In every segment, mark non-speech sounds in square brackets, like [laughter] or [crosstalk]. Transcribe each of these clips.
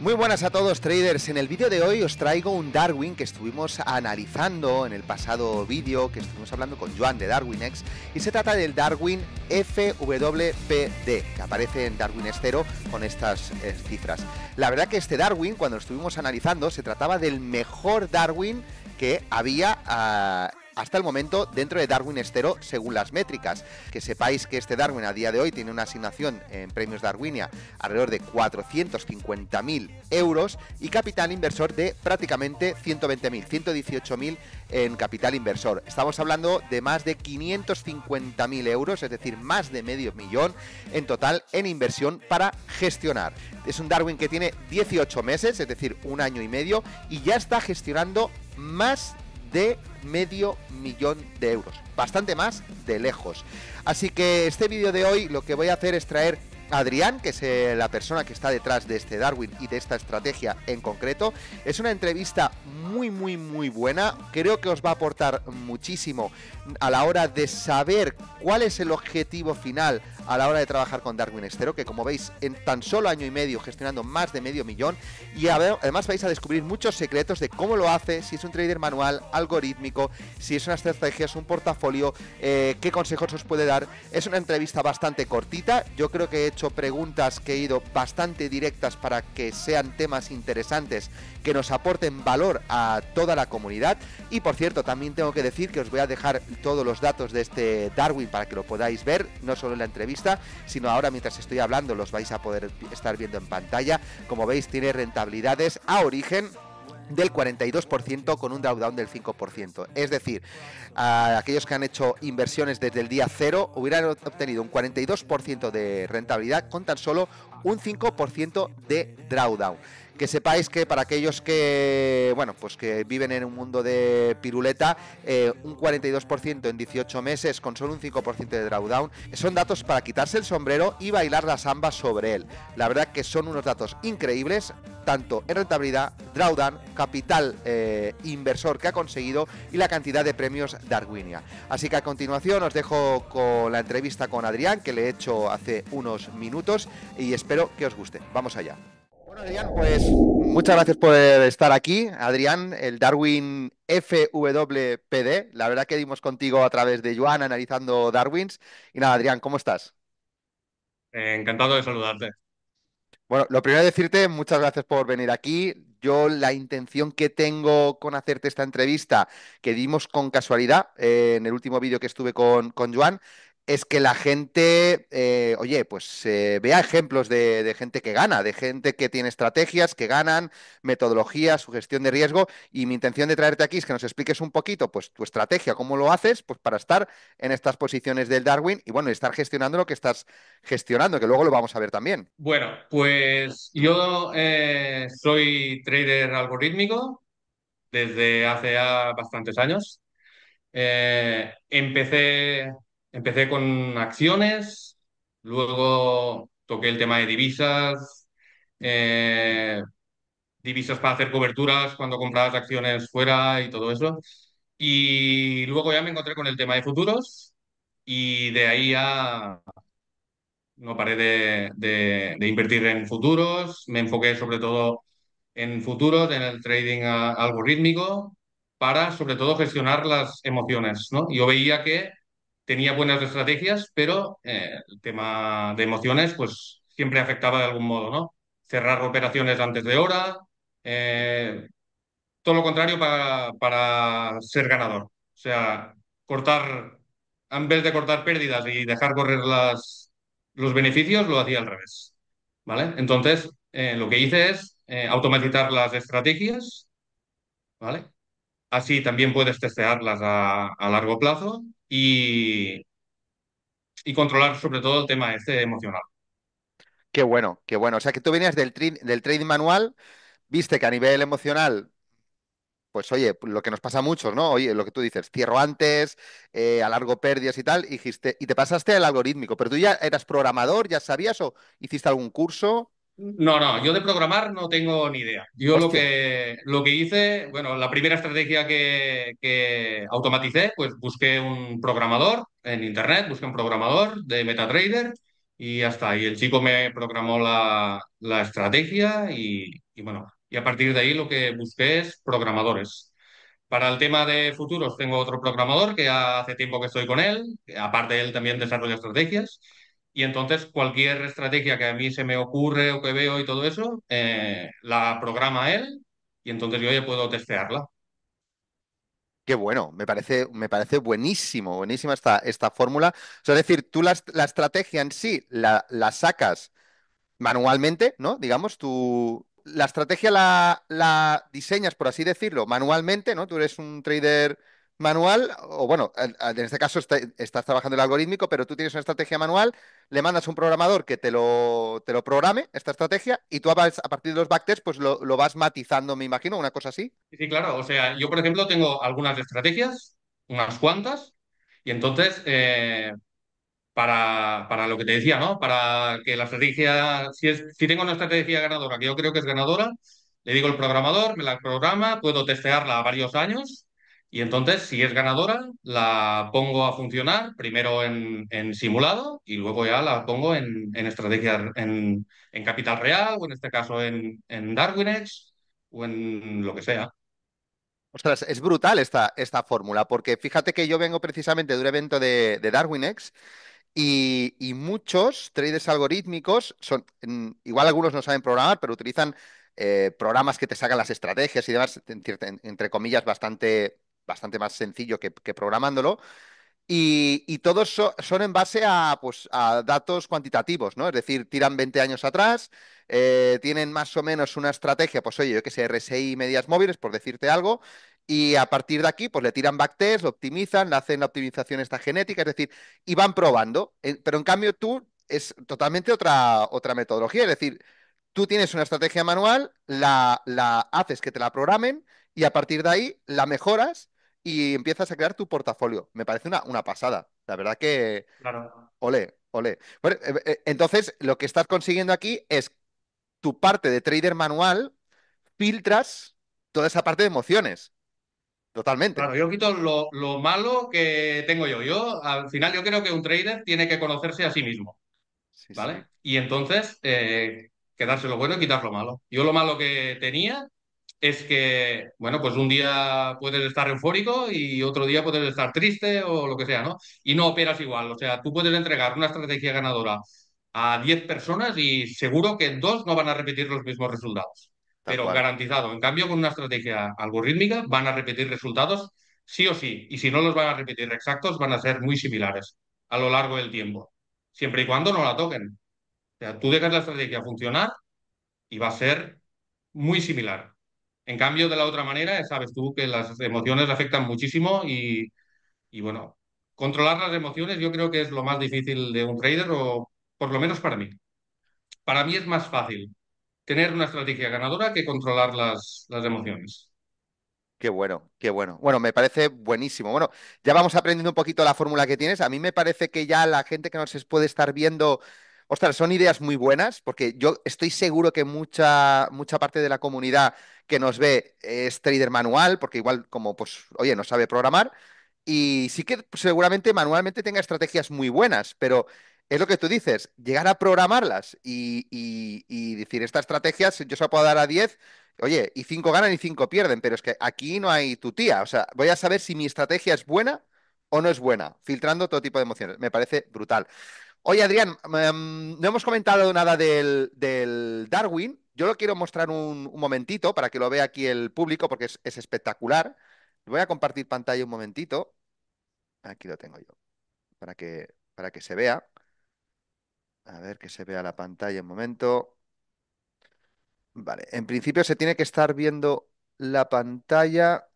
Muy buenas a todos traders, en el vídeo de hoy os traigo un Darwin que estuvimos analizando en el pasado vídeo que estuvimos hablando con Joan de DarwinX y se trata del Darwin FWPD que aparece en Darwin estero con estas eh, cifras. La verdad que este Darwin cuando lo estuvimos analizando se trataba del mejor Darwin que había ah, hasta el momento dentro de Darwin Estero según las métricas. Que sepáis que este Darwin a día de hoy tiene una asignación en premios Darwinia alrededor de 450.000 euros y capital inversor de prácticamente 120.000, 118.000 en capital inversor. Estamos hablando de más de 550.000 euros, es decir, más de medio millón en total en inversión para gestionar. Es un Darwin que tiene 18 meses, es decir, un año y medio, y ya está gestionando más de medio millón de euros, bastante más de lejos. Así que este vídeo de hoy lo que voy a hacer es traer Adrián, que es eh, la persona que está detrás de este Darwin y de esta estrategia en concreto. Es una entrevista muy, muy, muy buena. Creo que os va a aportar muchísimo a la hora de saber cuál es el objetivo final a la hora de trabajar con Darwin Estero, que como veis, en tan solo año y medio gestionando más de medio millón. Y además vais a descubrir muchos secretos de cómo lo hace, si es un trader manual, algorítmico, si es una estrategia, es un portafolio, eh, qué consejos os puede dar. Es una entrevista bastante cortita. Yo creo que he hecho preguntas que he ido bastante directas para que sean temas interesantes que nos aporten valor a toda la comunidad. Y por cierto, también tengo que decir que os voy a dejar todos los datos de este Darwin para que lo podáis ver, no solo en la entrevista, sino ahora mientras estoy hablando los vais a poder estar viendo en pantalla. Como veis, tiene rentabilidades a origen del 42% con un drawdown del 5%. Es decir, aquellos que han hecho inversiones desde el día cero hubieran obtenido un 42% de rentabilidad con tan solo un 5% de drawdown que sepáis que para aquellos que, bueno, pues que viven en un mundo de piruleta, eh, un 42% en 18 meses con solo un 5% de drawdown, son datos para quitarse el sombrero y bailar las ambas sobre él. La verdad que son unos datos increíbles, tanto en rentabilidad, drawdown, capital eh, inversor que ha conseguido y la cantidad de premios Darwinia. Así que a continuación os dejo con la entrevista con Adrián que le he hecho hace unos minutos y espero que os guste. Vamos allá. Bueno, Adrián, pues muchas gracias por estar aquí. Adrián, el Darwin FWPD, la verdad que dimos contigo a través de Joan analizando Darwins. Y nada, Adrián, ¿cómo estás? Eh, encantado de saludarte. Bueno, lo primero es decirte muchas gracias por venir aquí. Yo la intención que tengo con hacerte esta entrevista que dimos con casualidad eh, en el último vídeo que estuve con, con Joan es que la gente, eh, oye, pues eh, vea ejemplos de, gente que gana, de gente que tiene estrategias, que ganan, metodologías, su gestión de riesgo. Y mi intención de traerte aquí es que nos expliques un poquito, pues, tu estrategia, cómo lo haces, pues, para estar en estas posiciones del Darwin y, bueno, estar gestionando lo que estás gestionando, que luego lo vamos a ver también. Bueno, pues yo eh, soy trader algorítmico desde hace ya bastantes años. empecé empecé con acciones, luego toqué el tema de divisas, eh, divisas para hacer coberturas cuando comprabas acciones fuera y todo eso. Y luego ya me encontré con el tema de futuros y de ahí a no paré de, invertir en futuros, me enfoqué sobre todo en futuros, en el trading algorítmico, para sobre todo gestionar las emociones. ¿no? Yo veía que tenía buenas estrategias, pero eh, el tema de emociones pues siempre afectaba de algún modo, ¿no? Cerrar operaciones antes de hora, eh, todo lo contrario para, ser ganador. O sea, cortar, en vez de cortar pérdidas y dejar correr las, los beneficios, lo hacía al revés, ¿vale? Entonces, eh, lo que hice es automatizar las estrategias, ¿vale? Así también puedes testearlas a, a largo plazo y, controlar sobre todo el tema este emocional. Qué bueno, qué bueno. O sea que tú venías del, del trading manual, viste que a nivel emocional pues oye, lo que nos pasa a muchos, ¿no? Oye, lo que tú dices, cierro antes, eh, a largo pérdidas y tal, y, y te pasaste al algorítmico, pero tú ya eras programador, ya sabías o hiciste algún curso. No, no, yo de programar no tengo ni idea. Yo lo que, hice, bueno, la primera estrategia que, que, automaticé, pues busqué un programador en internet, busqué un programador de MetaTrader y hasta ahí. El chico me programó la, estrategia y, y, bueno, y a partir de ahí lo que busqué es programadores. Para el tema de futuros tengo otro programador que hace tiempo que estoy con él, aparte él también desarrolla estrategias. Y entonces cualquier estrategia que a mí se me ocurre o que veo y todo eso, eh, la programa él y entonces yo ya puedo testearla. Qué bueno, me parece, me parece buenísimo, buenísima esta, esta fórmula. O sea, es decir, tú la, la estrategia en sí la, sacas manualmente, ¿no? Digamos, tú la estrategia la, la diseñas, por así decirlo, manualmente, ¿no? Tú eres un trader manual, o bueno, en este caso este, estás trabajando el algorítmico, pero tú tienes una estrategia manual, le mandas a un programador que te lo, te lo programe, esta estrategia, y tú a partir de los backtests, pues lo, vas matizando, me imagino, una cosa así. Sí, claro, o sea, yo por ejemplo tengo algunas estrategias, unas cuantas, y entonces, eh, para, para, lo que te decía, ¿no? Para que la estrategia, si, es, si tengo una estrategia ganadora, que yo creo que es ganadora, le digo al programador, me la programa, puedo testearla varios años y entonces, si es ganadora, la pongo a funcionar primero en, simulado y luego ya la pongo en, en estrategia, en, capital real o en este caso en, en Darwinex o en lo que sea. Ostras, es brutal esta, esta fórmula, porque fíjate que yo vengo precisamente de un evento de, de DarwinX y, muchos traders algorítmicos son, igual algunos no saben programar, pero utilizan eh, programas que te sacan las estrategias y demás, entre comillas, bastante bastante más sencillo que, programándolo. Y, todos son en base a, pues, a, datos cuantitativos, ¿no? Es decir, tiran 20 años atrás, eh, tienen más o menos una estrategia, pues oye, yo qué sé, RSI y medias móviles, por decirte algo, y a partir de aquí, pues le tiran backtest, lo optimizan, le hacen la optimización esta genética, es decir, y van probando. Pero en cambio tú es totalmente otra, otra metodología, es decir, tú tienes una estrategia manual, la, la haces que te la programen y a partir de ahí la mejoras y empiezas a crear tu portafolio. Me parece una, una pasada. La verdad que. Claro. Ole, ole. Eh, eh, entonces, lo que estás consiguiendo aquí es tu parte de trader manual, filtras toda esa parte de emociones. Totalmente. Claro, yo quito lo, malo que tengo yo. Yo, al final, yo creo que un trader tiene que conocerse a sí mismo. ¿Vale? Y entonces, eh, quedarse lo bueno y quitar lo malo. Yo lo malo que tenía es que, bueno, pues un día puedes estar eufórico y otro día puedes estar triste o lo que sea, ¿no? Y no operas igual. O sea, tú puedes entregar una estrategia ganadora a 10 personas y seguro que dos no van a repetir los mismos resultados. pero garantizado. En cambio, con una estrategia algorítmica van a repetir resultados sí o sí. Y si no los van a repetir exactos, van a ser muy similares a lo largo del tiempo. Siempre y cuando no la toquen. O sea, tú dejas la estrategia funcionar y va a ser muy similar. En cambio, de la otra manera, sabes tú que las emociones afectan muchísimo y, bueno, controlar las emociones yo creo que es lo más difícil de un trader o por lo menos para mí. Para mí es más fácil tener una estrategia ganadora que controlar las, las emociones. Qué bueno, qué bueno. Bueno, me parece buenísimo. Bueno, ya vamos aprendiendo un poquito la fórmula que tienes. A mí me parece que ya la gente que nos puede estar viendo Ostras, son ideas muy buenas porque yo estoy seguro que mucha, mucha parte de la comunidad que nos ve es trader manual, porque igual como, pues, oye, no sabe programar, y sí que seguramente manualmente tenga estrategias muy buenas, pero es lo que tú dices, llegar a programarlas y, y, decir, estas estrategias yo se puedo dar a 10, oye, y 5 ganan y 5 pierden, pero es que aquí no hay tu tía, o sea, voy a saber si mi estrategia es buena o no es buena, filtrando todo tipo de emociones, me parece brutal. Oye, Adrián, em, no hemos comentado nada del, Darwin. Yo lo quiero mostrar un, momentito para que lo vea aquí el público porque es, espectacular. Voy a compartir pantalla un momentito. Aquí lo tengo yo, para que, para que se vea. A ver que se vea la pantalla un momento. Vale, en principio se tiene que estar viendo la pantalla.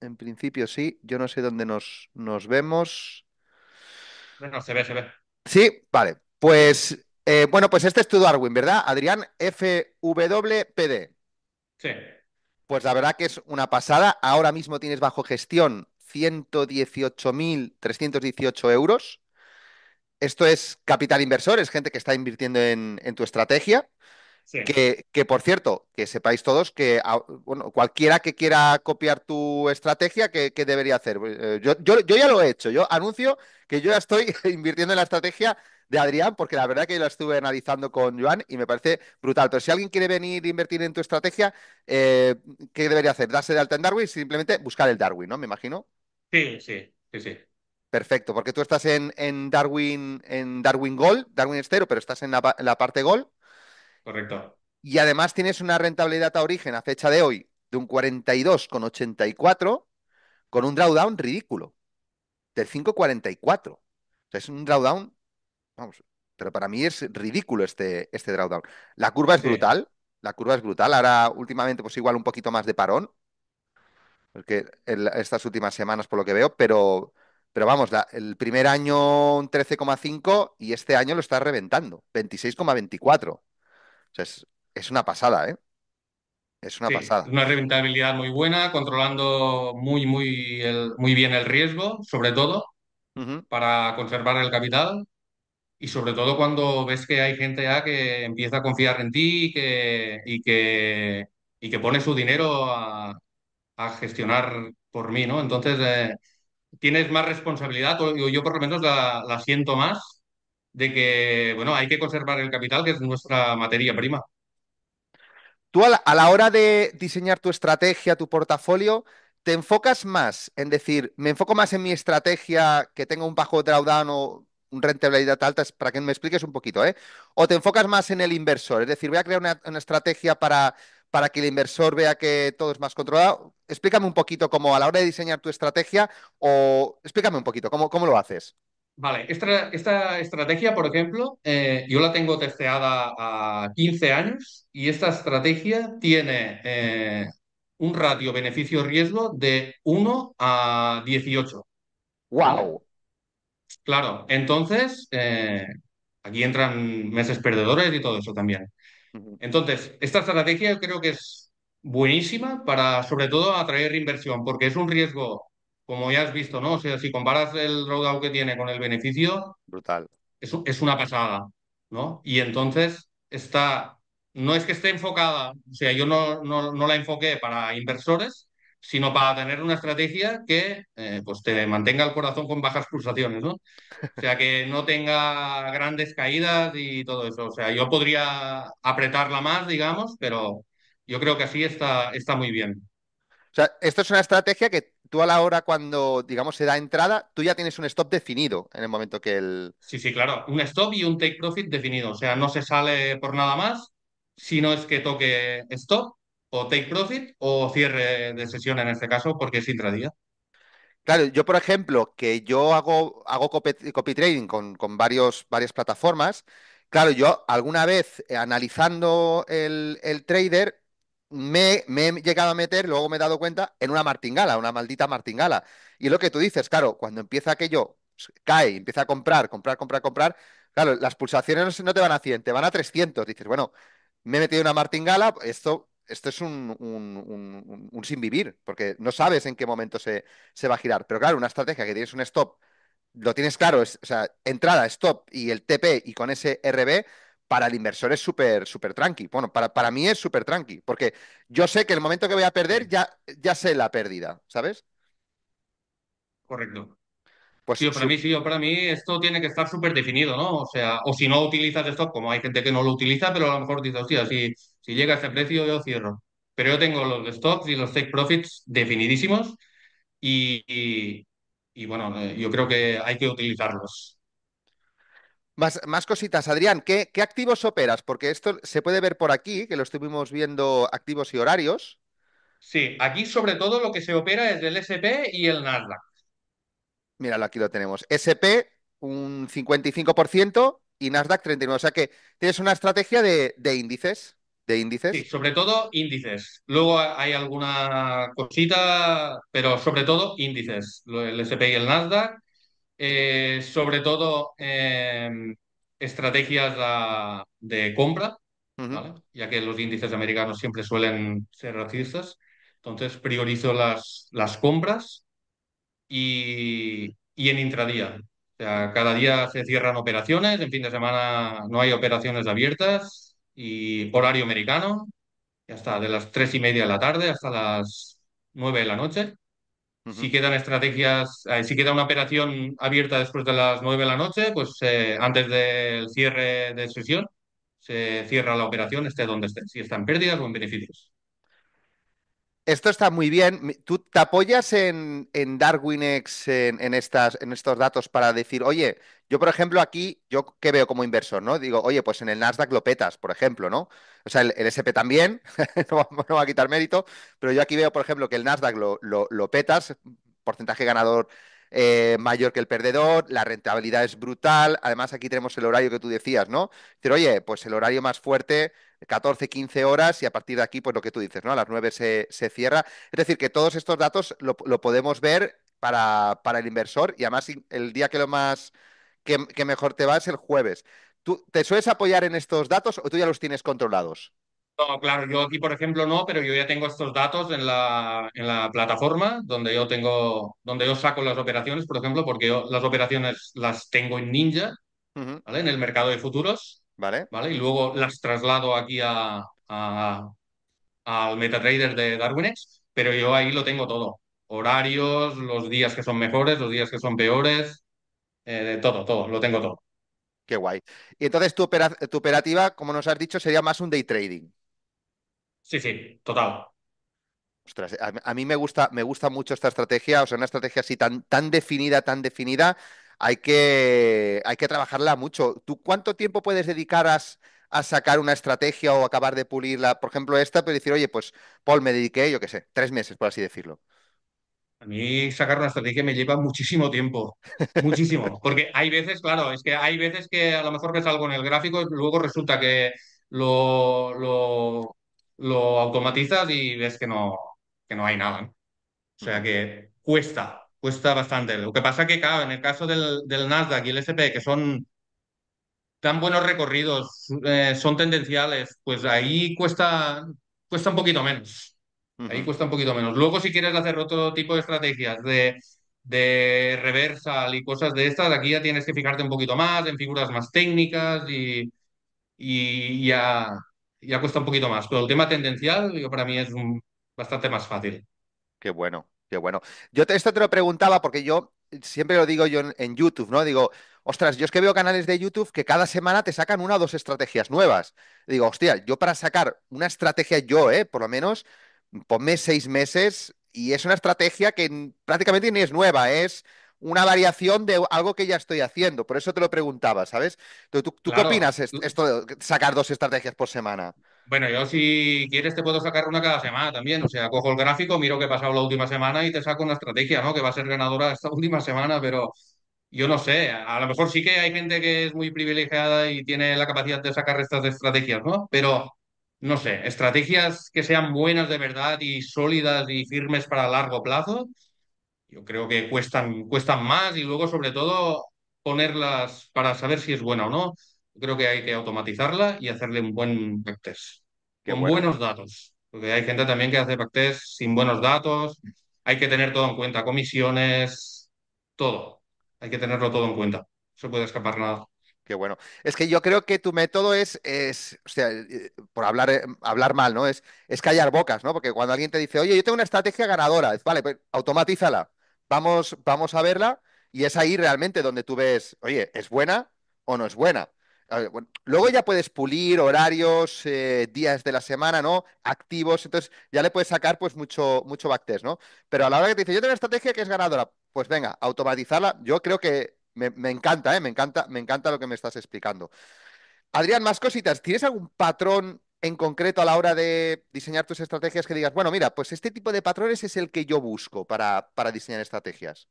En principio sí, yo no sé dónde nos, nos vemos. No, se ve, se ve. Sí, vale. Pues eh, bueno, pues este es tu Darwin, ¿verdad? Adrián FWPD. Sí. Pues la verdad que es una pasada. Ahora mismo tienes bajo gestión 118.318 euros. Esto es capital inversor, es gente que está invirtiendo en tu estrategia. Que, por cierto, que sepáis todos que ah, bueno, cualquiera que quiera copiar tu estrategia, ¿qué, debería hacer? Pues, eh, yo, ya lo he hecho, yo anuncio que yo ya estoy [laughs] invirtiendo en la estrategia de Adrián, porque la verdad que yo la estuve analizando con Joan y me parece brutal. Pero si alguien quiere venir a e invertir en tu estrategia, eh, ¿qué debería hacer? ¿Darse de alta en Darwin? Simplemente buscar el Darwin, ¿no? Me imagino. Sí, sí, sí, sí. Perfecto, porque tú estás en, en Darwin, en Darwin Gold, Darwin Estero, pero estás en la, en la parte Gold. Correcto. Y además tienes una rentabilidad a origen a fecha de hoy de un 42,84 con un drawdown ridículo del 5,44. O sea, es un drawdown, vamos, pero para mí es ridículo este, este drawdown. La curva es brutal, la curva es brutal. Ahora últimamente pues igual un poquito más de parón, porque estas últimas semanas por lo que veo, pero, pero vamos, el primer año un 13,5 y este año lo está reventando, 26,24 es, una pasada, ¿eh? Es una pasada. Una rentabilidad muy buena, controlando muy, muy, muy bien el riesgo, sobre todo, para conservar el capital. Y sobre todo cuando ves que hay gente ya que empieza a confiar en ti y que, y que, pone su dinero a, gestionar por mí, ¿no? Entonces, eh, tienes más responsabilidad, yo, yo por lo menos la siento más de que, bueno, hay que conservar el capital, que es nuestra materia prima. Tú a la, hora de diseñar tu estrategia, tu portafolio, ¿te enfocas más en decir, me enfoco más en mi estrategia que tenga un bajo drawdown o un rentabilidad alta? Para que me expliques un poquito, ¿eh? ¿O te enfocas más en el inversor? Es decir, voy a crear una, estrategia para para que el inversor vea que todo es más controlado. Explícame un poquito cómo a la hora de diseñar tu estrategia o explícame un poquito cómo, cómo lo haces. Vale, esta, esta, estrategia, por ejemplo, eh, yo la tengo testeada a 15 años y esta estrategia tiene eh, un ratio beneficio-riesgo de 1 a 18. ¡Wow! Claro, entonces eh, aquí entran meses perdedores y todo eso también. Entonces, esta estrategia yo creo que es buenísima para, sobre todo, atraer inversión, porque es un riesgo como ya has visto, ¿no? O sea, si comparas el drawdown que tiene con el beneficio, brutal. Es, una pasada, ¿no? Y entonces está, no es que esté enfocada, o sea, yo no, no, la enfoqué para inversores, sino para tener una estrategia que eh, pues te mantenga el corazón con bajas pulsaciones, ¿no? O sea, que no tenga grandes caídas y todo eso. O sea, yo podría apretarla más, digamos, pero yo creo que así está, está muy bien. O sea, esto es una estrategia que tú a la hora cuando, digamos, se da entrada, tú ya tienes un stop definido en el momento que el... Sí, sí, claro. Un stop y un take profit definido. O sea, no se sale por nada más, sino es que toque stop o take profit o cierre de sesión en este caso, porque es intradía. Claro, yo por ejemplo, que yo hago, hago copy, trading con, con varios, varias plataformas, claro, yo alguna vez eh, analizando el, el trader, me, he llegado a meter, luego me he dado cuenta, en una martingala, una maldita martingala. Y lo que tú dices, claro, cuando empieza aquello, cae, empieza a comprar, comprar, comprar, comprar, claro, las pulsaciones no te van a 100, te van a 300. Dices, bueno, me he metido en una martingala, esto, esto es un, sin vivir, porque no sabes en qué momento se, se va a girar. Pero claro, una estrategia que tienes un stop, lo tienes claro, es, o sea, entrada, stop y el TP y con ese RB para el inversor es súper, súper tranqui. Bueno, para, para mí es súper tranqui, porque yo sé que el momento que voy a perder ya, ya sé la pérdida, ¿sabes? Correcto. Pues sí, para mí sí, para mí esto tiene que estar súper definido, ¿no? O sea, o si no utilizas esto, como hay gente que no lo utiliza, pero a lo mejor dices, hostia, si, si llega a ese precio yo cierro. Pero yo tengo los stocks y los take profits definidísimos y bueno, eh, yo creo que hay que utilizarlos. Más, cositas, Adrián, ¿qué, activos operas? Porque esto se puede ver por aquí, que lo estuvimos viendo activos y horarios. Sí, aquí sobre todo lo que se opera es el SP y el Nasdaq. Míralo, aquí lo tenemos. SP un 55% y Nasdaq 39%. O sea que tienes una estrategia de, índices. De índices. Sí, sobre todo índices. Luego hay alguna cosita, pero sobre todo índices. El SP y el Nasdaq eh, sobre todo em, estrategias de compra, ya que los índices americanos siempre suelen ser racistas. Entonces priorizo las, las compras y, en intradía. O sea, cada día se cierran operaciones, en fin de semana no hay operaciones abiertas y horario americano, hasta de las tres y media de la tarde hasta las nueve de la noche. Si quedan estrategias, eh, si queda una operación abierta después de las 9 de la noche, pues eh, antes del cierre de sesión se cierra la operación, esté donde esté, si está en pérdidas o en beneficios. Esto está muy bien. ¿Tú te apoyas en, en DarwinX, en, estas, en estos datos para decir, oye, yo por ejemplo aquí, yo qué veo como inversor, ¿no? Digo, oye, pues en el Nasdaq lo petas, por ejemplo, ¿no? O sea, el, SP también, [laughs] no, va, a quitar mérito, pero yo aquí veo, por ejemplo, que el Nasdaq lo petas, porcentaje ganador eh, mayor que el perdedor, la rentabilidad es brutal, además aquí tenemos el horario que tú decías, ¿no? Pero oye, pues el horario más fuerte 14, 15 horas y a partir de aquí, pues lo que tú dices, ¿no? A las 9 se, cierra. Es decir, que todos estos datos lo, podemos ver para, para, el inversor y además el día que lo más que, que mejor te va es el jueves. ¿Tú, ¿Te sueles apoyar en estos datos o tú ya los tienes controlados? No, claro, yo aquí, por ejemplo, no, pero yo ya tengo estos datos en la, en la plataforma donde yo tengo, donde yo saco las operaciones, por ejemplo, porque las operaciones las tengo en Ninja, ¿vale? En el mercado de futuros. Vale. ¿Vale? Y luego las traslado aquí a, al MetaTrader de Darwinex, pero yo ahí lo tengo todo. Horarios, los días que son mejores, los días que son peores, eh, todo, todo, lo tengo todo. Qué guay. Y entonces tu, tu operativa, como nos has dicho, sería más un day trading. Sí, sí, total. Ostras, a, mí me gusta, me gusta mucho esta estrategia, o sea, una estrategia así tan, tan definida, tan definida, hay que, hay que trabajarla mucho. ¿Tú cuánto tiempo puedes dedicar a, sacar una estrategia o acabar de pulirla? Por ejemplo, esta, pero decir, oye, pues Paul me dediqué, yo qué sé, tres meses, por así decirlo. A mí sacar una estrategia me lleva muchísimo tiempo, muchísimo, [laughs] porque hay veces, claro, es que hay veces que a lo mejor ves salgo en el gráfico, y luego resulta que lo lo automatizas y ves que no, que no hay nada. O sea que cuesta, cuesta bastante. Lo que pasa que, claro, en el caso del, Nasdaq y el SP, que son tan buenos recorridos, eh, son tendenciales, pues ahí cuesta, cuesta un poquito menos. Ahí cuesta un poquito menos. Luego, si quieres hacer otro tipo de estrategias de, reversal y cosas de estas, aquí ya tienes que fijarte un poquito más en figuras más técnicas y, y ya ya cuesta un poquito más, pero el tema tendencial digo, para mí es bastante más fácil. Qué bueno, qué bueno. Yo esto te lo preguntaba porque yo siempre lo digo yo en, YouTube, ¿no? Digo, ostras, yo es que veo canales de YouTube que cada semana te sacan una o dos estrategias nuevas. Digo, hostia, yo para sacar una estrategia yo, ¿eh? Por lo menos, ponme seis meses y es una estrategia que prácticamente ni es nueva, es una variación de algo que ya estoy haciendo. Por eso te lo preguntaba, ¿sabes? ¿Tú, qué opinas esto de sacar dos estrategias por semana? Bueno, yo si quieres te puedo sacar una cada semana también. O sea, cojo el gráfico, miro qué ha pasado la última semana y te saco una estrategia, ¿no? Que va a ser ganadora esta [laughs] última semana, pero yo no sé. A lo mejor sí que hay gente que es muy privilegiada y tiene la capacidad de sacar estas estrategias, ¿no? Pero no sé, estrategias que sean buenas de verdad y sólidas y firmes para largo plazo, yo creo que cuestan, cuestan más y luego sobre todo ponerlas para saber si es buena o no. creo que hay que automatizarla y hacerle un buen backtest, con buenos datos. Porque hay gente también que hace backtest sin buenos datos, hay que tener todo en cuenta, comisiones, todo. Hay que tenerlo todo en cuenta. No se puede escapar nada. Qué bueno. Es que yo creo que tu método es, o sea, eh, por hablar, eh, hablar mal, ¿no? Es, es callar bocas, ¿no? Porque cuando alguien te dice, oye, yo tengo una estrategia ganadora, es, vale, pues automatízala vamos, vamos a verla y es ahí realmente donde tú ves, oye, ¿es buena o no es buena? luego ya puedes pulir horarios, eh, días de la semana, ¿no? Activos, entonces ya le puedes sacar pues mucho, mucho backtest, ¿no? Pero a la hora que te dice, yo tengo una estrategia que es ganadora, pues venga, automatizarla, yo creo que me, me encanta, ¿eh? Me encanta, me encanta lo que me estás explicando. Adrián, más cositas, ¿tienes algún patrón en concreto a la hora de diseñar tus estrategias que digas, bueno, mira, pues este tipo de patrones es el que yo busco para, para diseñar estrategias?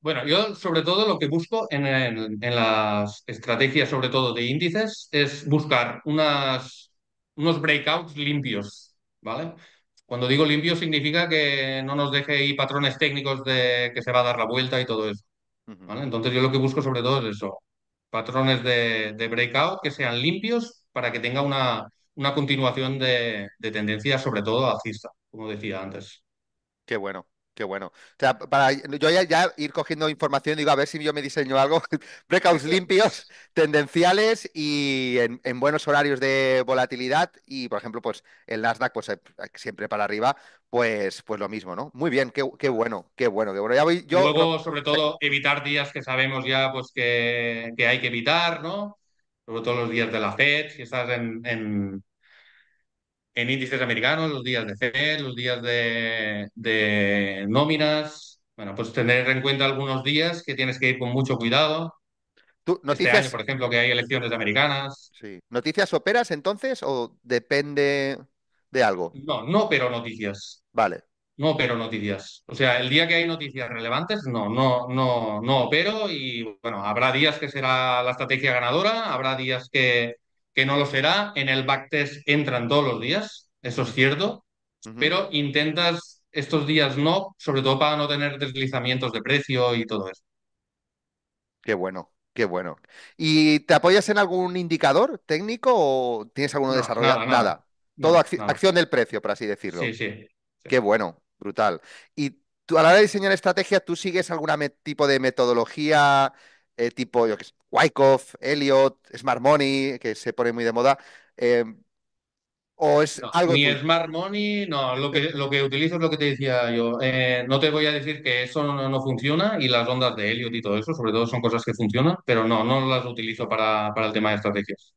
Bueno, yo sobre todo lo que busco en, las estrategias, sobre todo de índices, es buscar unas, unos breakouts limpios, ¿vale? Cuando digo limpio significa que no nos deje ahí patrones técnicos de que se va a dar la vuelta y todo eso. ¿vale? Entonces yo lo que busco sobre todo es eso, patrones de, de breakout que sean limpios para que tenga una, una continuación de, tendencias tendencia, sobre todo alcista, como decía antes. Qué bueno. Qué bueno. O sea, para yo ya, ir cogiendo información, digo, a ver si yo me diseño algo. [laughs] Breakouts [laughs] limpios, tendenciales y en, buenos horarios de volatilidad. Y, por ejemplo, pues el Nasdaq, pues eh, siempre para arriba, pues, pues lo mismo, ¿no? Muy bien, qué, bueno, qué bueno, qué bueno. Ya Luego, sobre todo, eh, evitar días que sabemos ya pues que, hay que evitar, ¿no? Sobre todo los días de la FED, si estás en en índices americanos, los días de FED, los días de, de, nóminas. Bueno, pues tener en cuenta algunos días que tienes que ir con mucho cuidado. ¿Tú, este noticias... Este por ejemplo, que hay elecciones americanas. Sí. ¿Noticias operas entonces o depende de algo? No, no pero noticias. Vale. No pero noticias. O sea, el día que hay noticias relevantes, no, no, no, no opero y bueno, habrá días que será la estrategia ganadora, habrá días que, que no lo será. En el backtest entran todos los días, eso es cierto, pero intentas estos días no, sobre todo para no tener deslizamientos de precio y todo eso. Qué bueno, qué bueno. ¿Y te apoyas en algún indicador técnico o tienes alguno desarrollado? Nada. Todo acción del precio, por así decirlo. Sí, sí. Qué bueno, brutal. ¿Y tú, a la hora de diseñar estrategia, tú sigues algún tipo de metodología eh, tipo yo qué sé, Wyckoff, Elliot, Smart Money, que se pone muy de moda. Eh, ¿O es algo.? Ni Smart Money, no, lo que, lo que utilizo es lo que te decía yo. Eh, no te voy a decir que eso no, funciona y las ondas de Elliot y todo eso, sobre todo, son cosas que funcionan, pero no, no las utilizo para, el tema de estrategias.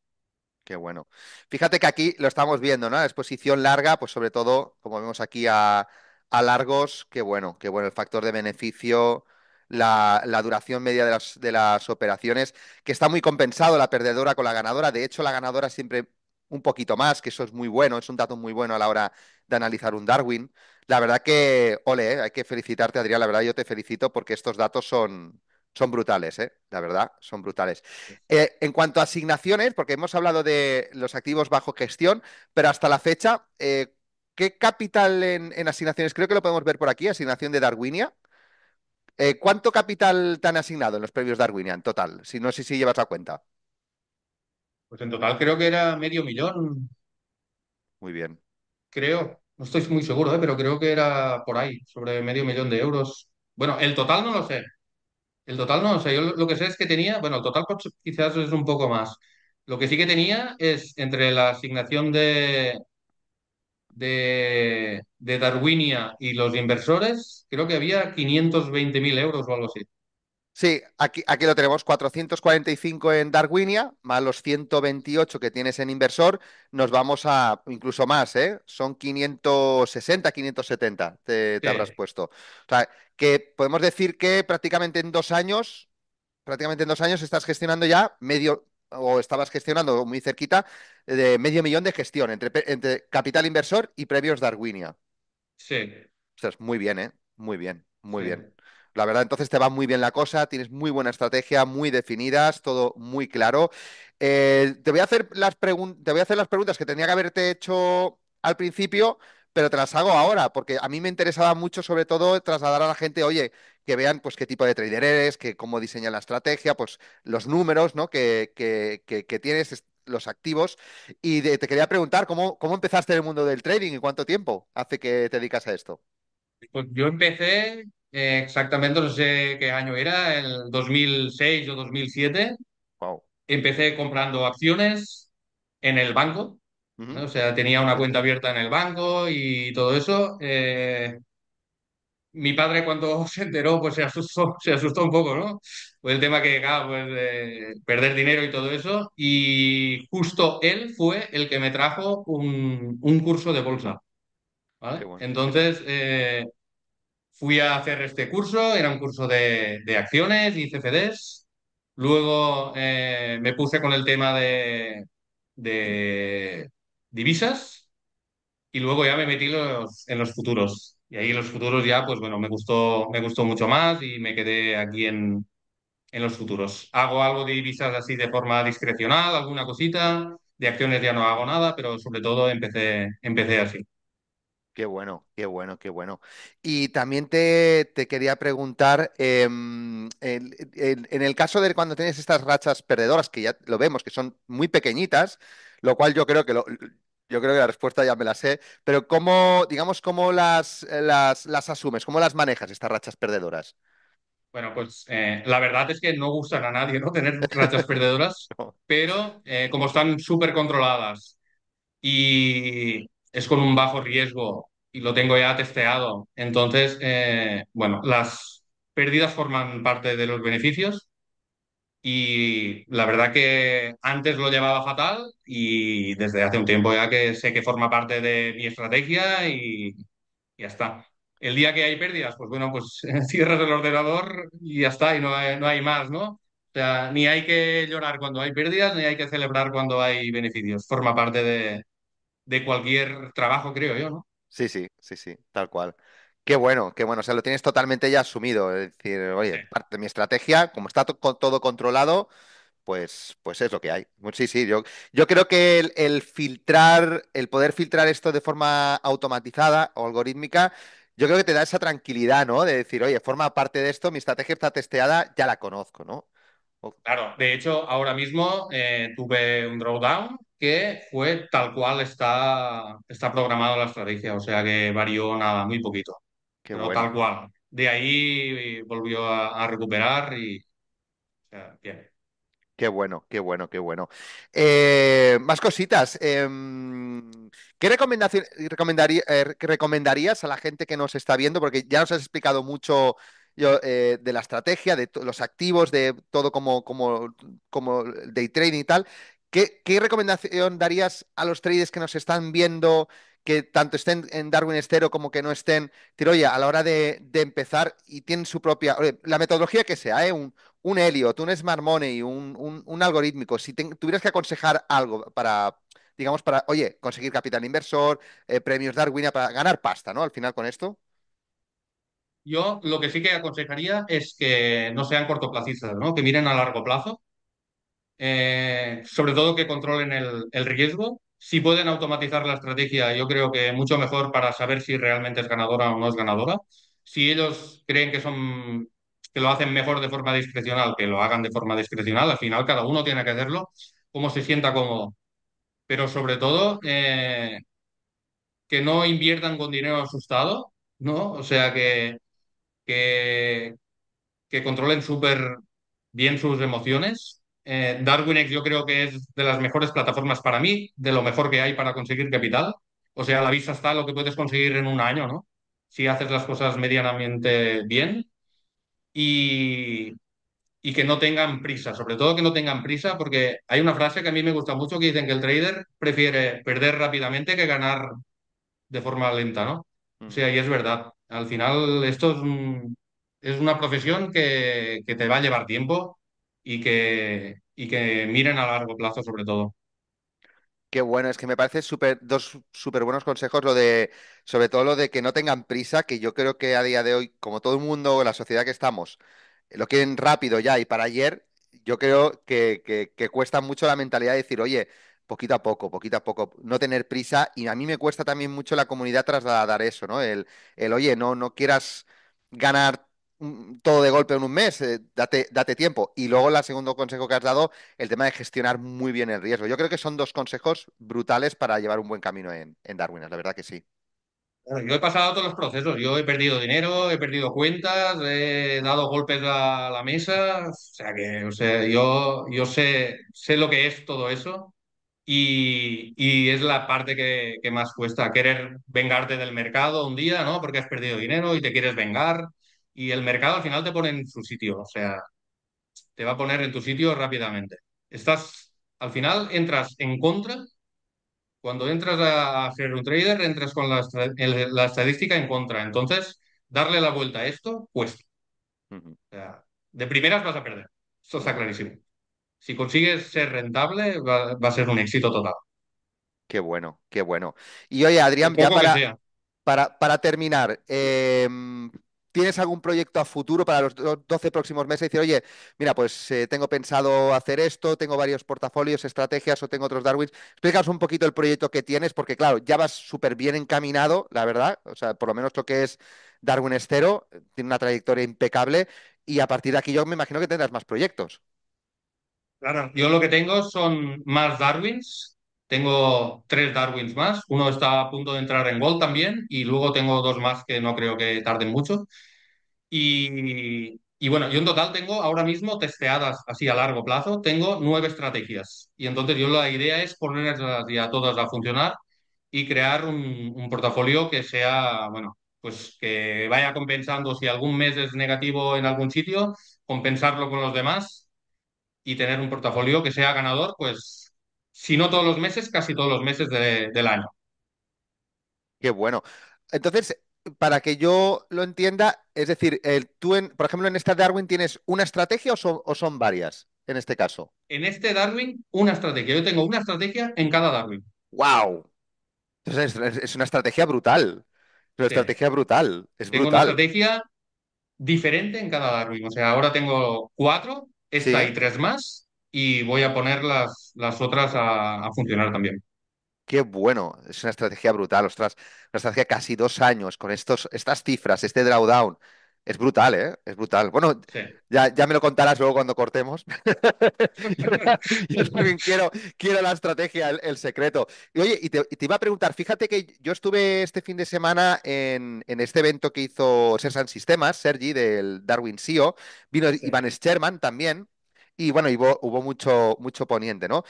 Qué bueno. Fíjate que aquí lo estamos viendo, ¿no? exposición larga, pues sobre todo, como vemos aquí a, a largos, qué bueno, qué bueno, el factor de beneficio la, duración media de las, operaciones, que está muy compensado la perdedora con la ganadora. De hecho, la ganadora siempre un poquito más, que eso es muy bueno, es un dato muy bueno a la hora de analizar un Darwin. La verdad que, ole, eh, hay que felicitarte, Adrián, la verdad yo te felicito porque estos datos son, brutales, ¿eh? la verdad, son brutales. Eh, en cuanto a asignaciones, porque hemos hablado de los activos bajo gestión, pero hasta la fecha, eh, ¿qué capital en, asignaciones? Creo que lo podemos ver por aquí, asignación de Darwinia. Eh, ¿Cuánto capital te han asignado en los previos Darwinian total? Si no sé si llevas a cuenta. Pues en total creo que era medio millón. Muy bien. Creo, no estoy muy seguro, ¿eh? pero creo que era por ahí, sobre medio millón de euros. Bueno, el total no lo sé. El total no lo sé. Yo lo que sé es que tenía, bueno, el total quizás es un poco más. Lo que sí que tenía es entre la asignación de, de, Darwinia y los inversores, creo que había 520.000 euros o algo así. Sí, aquí, aquí lo tenemos, 445 en Darwinia, más los 128 que tienes en inversor, nos vamos a incluso más, ¿eh? Son 560, 570, te, habrás puesto. O sea, que podemos decir que prácticamente en dos años, prácticamente en dos años estás gestionando ya medio, o estabas gestionando muy cerquita de medio millón de gestión entre, capital inversor y previos Darwinia. Sí. es muy bien, ¿eh? Muy bien, muy bien. La verdad, entonces te va muy bien la cosa, tienes muy buena estrategia, muy definidas, todo muy claro. Eh, te, voy a hacer las te voy a hacer las preguntas que tenía que haberte hecho al principio, pero te las hago ahora, porque a mí me interesaba mucho, sobre todo, trasladar a la gente, oye, que vean pues qué tipo de trader eres, que cómo diseña la estrategia, pues los números ¿no? que, que, tienes, los activos. Y te quería preguntar, ¿cómo, ¿cómo empezaste en el mundo del trading y cuánto tiempo hace que te dedicas a esto? Pues yo empecé eh, exactamente, no sé qué año era, el 2006 o 2007. Empecé comprando acciones en el banco. O sea, tenía una cuenta abierta en el banco y todo eso. Eh, mi padre cuando [laughs] se enteró, pues se asustó, se asustó un poco, ¿no? Pues el tema que, claro, pues perder dinero y todo eso. Y justo él fue el que me trajo un, curso de bolsa. ¿vale? Entonces, eh, fui a hacer este curso, era un curso de, acciones y CFDs. Luego eh, me puse con el tema de, divisas y luego ya me metí en los futuros. Y ahí los futuros ya, pues bueno, me gustó, me gustó mucho más y me quedé aquí en, los futuros. Hago algo de divisas así de forma discrecional, alguna cosita, de acciones ya no hago nada, pero sobre todo empecé, empecé así. Qué bueno, qué bueno, qué bueno. Y también te, quería preguntar, en, em, en, el caso de cuando tienes estas rachas perdedoras, que ya lo vemos, que son muy pequeñitas, lo cual yo creo que lo, yo creo que la respuesta ya me la sé, pero ¿cómo, digamos, cómo las, eh, las, asumes? ¿Cómo las manejas estas rachas perdedoras? Bueno, pues eh, la verdad es que no gustan a nadie no [laughs] tener rachas perdedoras, [laughs] pero eh, como están súper controladas y es con un bajo riesgo y lo tengo ya testeado, entonces, bueno, las pérdidas forman parte de los beneficios y la verdad que antes lo llevaba fatal y desde hace un tiempo ya que sé que forma parte de mi estrategia y, ya está. El día que hay pérdidas, pues bueno, pues [laughs] cierras el ordenador y ya está, y no hay, no hay más, ¿no? O sea, ni hay que llorar cuando hay pérdidas, ni hay que celebrar cuando hay beneficios. Forma parte de, de cualquier trabajo, creo yo, ¿no? Sí, sí, sí, sí, tal cual. Qué bueno, qué bueno. O sea, lo tienes totalmente ya asumido. Es decir, oye, parte de mi estrategia, como está todo controlado, pues, pues es lo que hay. Pues sí, sí, yo, yo creo que el, filtrar, el poder filtrar esto de forma automatizada o algorítmica, yo creo que te da esa tranquilidad, ¿no? De decir, oye, forma parte de esto, mi estrategia está testeada, ya la conozco, ¿no? Claro, de hecho, ahora mismo eh, tuve un drawdown que fue tal cual está, está programada la estrategia, o sea que varió nada, muy poquito. De ahí eh, volvió a, recuperar y... O Qué bueno, qué bueno, qué bueno. Eh, más cositas. Em, ¿Qué recomendación eh, recomendarías a la gente que nos está viendo? Porque ya nos has explicado mucho yo, de la estrategia, de los activos, de todo como, como, como day trading y tal. ¿Qué, ¿Qué recomendación darías a los traders que nos están viendo? que tanto estén en Darwin Estero como que no estén, Tiroya, a la hora de, empezar y tienen su propia, la metodología que sea, ¿eh? un, un Elliot, un Smart Money, un, un, algorítmico, si tuvieras que aconsejar algo para, digamos, para, oye, conseguir capital inversor, eh, premios Darwin, para ganar pasta, ¿no? Al final con esto. Yo lo que sí que aconsejaría es que no sean cortoplacistas, ¿no? Que miren a largo plazo. Eh, sobre todo que controlen el, el riesgo si pueden automatizar la estrategia, yo creo que mucho mejor para saber si realmente es ganadora o no es ganadora. Si ellos creen que son que lo hacen mejor de forma discrecional, que lo hagan de forma discrecional, al final cada uno tiene que hacerlo como se sienta cómodo. Pero sobre todo, eh, que no inviertan con dinero asustado, ¿no? O sea, que, que, que controlen súper bien sus emociones, eh, Darwinex yo creo que es de las mejores plataformas para mí, de lo mejor que hay para conseguir capital. O sea, la vista está lo que puedes conseguir en un año, ¿no? Si haces las cosas medianamente bien y, y que no tengan prisa, sobre todo que no tengan prisa, porque hay una frase que a mí me gusta mucho que dicen que el trader prefiere perder rápidamente que ganar de forma lenta, ¿no? O sea, y es verdad. Al final, esto es, una profesión que, que te va a llevar tiempo y que, y que miren a largo plazo sobre todo. Qué bueno, es que me parece súper, dos súper buenos consejos, lo de, sobre todo lo de que no tengan prisa, que yo creo que a día de hoy, como todo el mundo, la sociedad que estamos, eh, lo quieren rápido ya y para ayer, yo creo que, que, cuesta mucho la mentalidad de decir, oye, poquito a poco, poquito a poco, no tener prisa y a mí me cuesta también mucho la comunidad trasladar eso, ¿no? El, el oye, no, no quieras ganar todo de golpe en un mes, eh, date, date, tiempo. Y luego el segundo consejo que has dado, el tema de gestionar muy bien el riesgo. Yo creo que son dos consejos brutales para llevar un buen camino en, en Darwin, la verdad que sí. yo he pasado todos los procesos, yo he perdido dinero, he perdido cuentas, he dado golpes a la mesa, o sea que sea, yo, yo sé, sé lo que es todo eso y, y es la parte que, que más cuesta, querer vengarte del mercado un día, ¿no? Porque has perdido dinero y te quieres vengar y el mercado al final te pone en su sitio, o sea, te va a poner en tu sitio rápidamente. Estás, al final entras en contra, cuando entras a, hacer un trader, entras con la, estadística en contra, entonces darle la vuelta a esto cuesta. de primeras vas a perder, esto está clarísimo. Si consigues ser rentable, va, a ser un éxito total. Qué bueno, qué bueno. Y oye, Adrián, para, para, terminar, eh, ¿Tienes algún proyecto a futuro para los 12 próximos meses? Decir, oye, mira, pues eh, tengo pensado hacer esto, tengo varios portafolios, estrategias o tengo otros Darwins. Explícanos un poquito el proyecto que tienes, porque claro, ya vas súper bien encaminado, la verdad. O sea, por lo menos lo que es Darwin es cero, eh, tiene una trayectoria impecable y a partir de aquí yo me imagino que tendrás más proyectos. Claro, yo lo que tengo son más Darwins tengo tres Darwins más, uno está a punto de entrar en Gold también y luego tengo dos más que no creo que tarden mucho. Y, bueno, yo en total tengo ahora mismo testeadas así a largo plazo, tengo nueve estrategias. Y entonces yo la idea es ponerlas ya todas a funcionar y crear un, portafolio que sea, bueno, pues que vaya compensando si algún mes es negativo en algún sitio, compensarlo con los demás y tener un portafolio que sea ganador, pues si no todos los meses, casi todos los meses del año. Qué bueno. Entonces, para que yo lo entienda, es decir, tú, por ejemplo, en esta Darwin tienes una estrategia o son, varias en este caso? En este Darwin, una estrategia. Yo tengo una estrategia en cada Darwin. ¡Wow! Entonces es, una estrategia brutal. una estrategia brutal. Es tengo una estrategia diferente en cada Darwin. O sea, ahora tengo cuatro, esta y tres más y voy a poner las, las otras a, funcionar también. Qué bueno, es una estrategia brutal, ostras, una estrategia casi dos años con estos, estas cifras, este drawdown. Es brutal, ¿eh? Es brutal. Bueno, ya, me lo contarás luego cuando cortemos. [laughs] yo [laughs] también quiero, quiero la estrategia, el, secreto. Y oye, y te, iba a preguntar, fíjate que yo estuve este fin de semana en, en este evento que hizo Sersan Sistemas, Sergi, del Darwin CEO. Vino Iván Sherman también. Y bueno, hubo, mucho, mucho poniente, ¿no?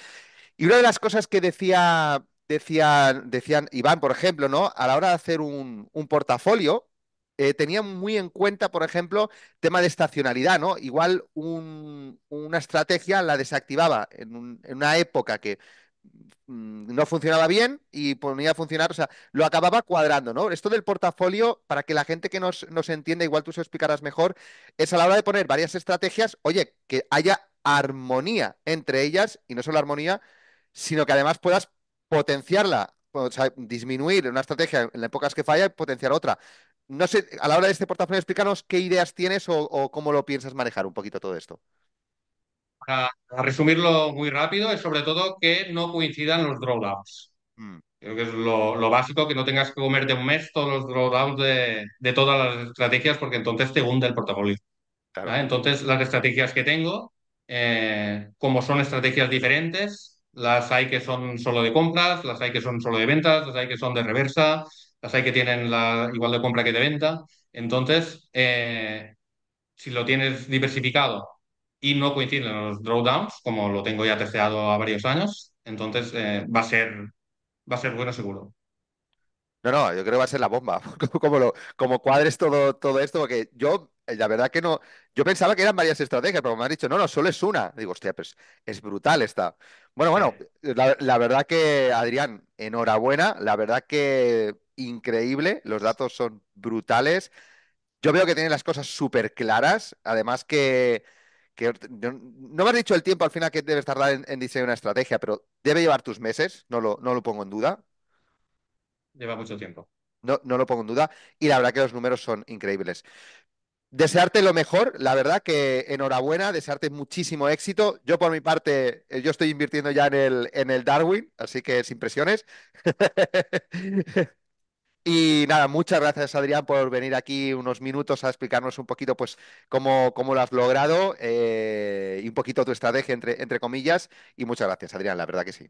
Y una de las cosas que decía, decía, decían Iván, por ejemplo, ¿no? A la hora de hacer un, portafolio, eh, tenía muy en cuenta, por ejemplo, tema de estacionalidad, ¿no? Igual una estrategia la desactivaba en, una época que mm, no funcionaba bien y ponía a funcionar, o sea, lo acababa cuadrando, ¿no? Esto del portafolio, para que la gente que nos, nos entienda, igual tú se explicarás mejor, es a la hora de poner varias estrategias, oye, que haya armonía entre ellas, y no solo armonía, sino que además puedas potenciarla, disminuir una estrategia en épocas que falla y potenciar otra. No sé, a la hora de este portafolio, explícanos qué ideas tienes o, cómo lo piensas manejar un poquito todo esto. Para resumirlo muy rápido, es sobre todo que no coincidan los drawdowns. Mm. Creo que es lo, básico, que no tengas que comer de un mes todos los drawdowns de, todas las estrategias, porque entonces te hunde el portafolio. Entonces, las estrategias que tengo, eh, como son estrategias diferentes, las hay que son solo de compras, las hay que son solo de ventas, las hay que son de reversa, las hay que tienen la, igual de compra que de venta. Entonces, eh, si lo tienes diversificado y no coinciden los drawdowns, como lo tengo ya testeado a varios años, entonces eh, va, a ser, va a ser bueno seguro. No, no, yo creo que va a ser la bomba. [laughs] como, lo, como cuadres todo, todo esto, porque yo eh, la verdad que no. Yo pensaba que eran varias estrategias, pero me han dicho, no, no, solo es una. Digo, hostia, pues es brutal esta. Bueno, bueno, la, verdad que, Adrián, enhorabuena. La verdad que increíble. Los datos son brutales. Yo veo que tienes las cosas súper claras. Además que, no, me has dicho el tiempo al final que debe tardar en, en diseñar una estrategia, pero debe llevar tus meses, no lo, no lo pongo en duda. Lleva mucho tiempo. No, no lo pongo en duda. Y la verdad que los números son increíbles desearte lo mejor, la verdad que enhorabuena, desearte muchísimo éxito. Yo por mi parte, eh, yo estoy invirtiendo ya en el, en el Darwin, así que sin presiones. [laughs] y nada, muchas gracias Adrián por venir aquí unos minutos a explicarnos un poquito pues cómo, cómo lo has logrado eh, y un poquito tu estrategia entre, entre comillas. Y muchas gracias Adrián, la verdad que sí.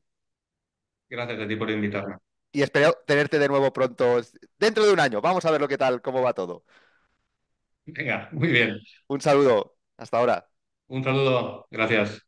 Gracias a ti por invitarme. Y espero tenerte de nuevo pronto, dentro de un año. Vamos a ver lo que tal, cómo va todo. Venga, muy bien. Un saludo. Hasta ahora. Un saludo. Gracias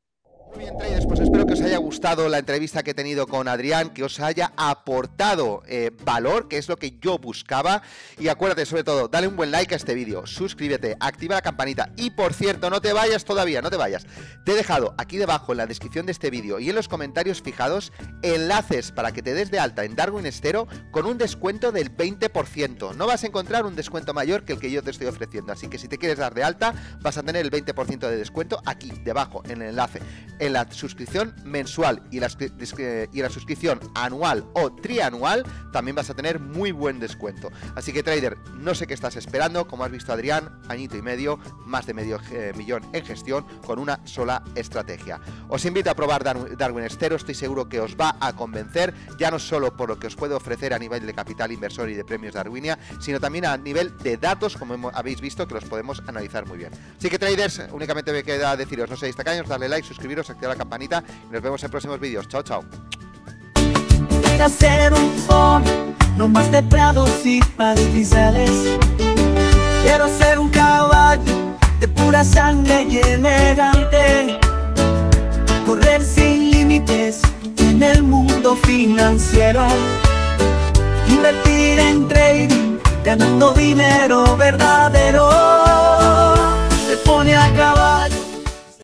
bien, pues espero que os haya gustado la entrevista que he tenido con Adrián, que os haya aportado eh, valor, que es lo que yo buscaba. Y acuérdate, sobre todo, dale un buen like a este vídeo, suscríbete, activa la campanita. Y por cierto, no te vayas todavía, no te vayas. Te he dejado aquí debajo en la descripción de este vídeo y en los comentarios fijados enlaces para que te des de alta en Darwin Estero con un descuento del 20%. No vas a encontrar un descuento mayor que el que yo te estoy ofreciendo, así que si te quieres dar de alta, vas a tener el 20% de descuento aquí debajo en el enlace la suscripción mensual y la, y la suscripción anual o trianual también vas a tener muy buen descuento. Así que trader, no sé qué estás esperando, como has visto Adrián, añito y medio, más de medio eh, millón en gestión con una sola estrategia. Os invito a probar Darwin Estero, estoy seguro que os va a convencer, ya no solo por lo que os puede ofrecer a nivel de capital inversor y de premios Darwinia, sino también a nivel de datos, como habéis visto, que los podemos analizar muy bien. Así que traders, únicamente me queda deciros, no seáis tacaños, darle like, suscribiros Activa la campanita y nos vemos en próximos vídeos. Chao, chao. ser un no más de prados y pastizales. Quiero ser un caballo de pura sangre y elegante. Correr sin límites en el mundo financiero. Invertir en trading, ganando dinero verdadero. Se pone a caballo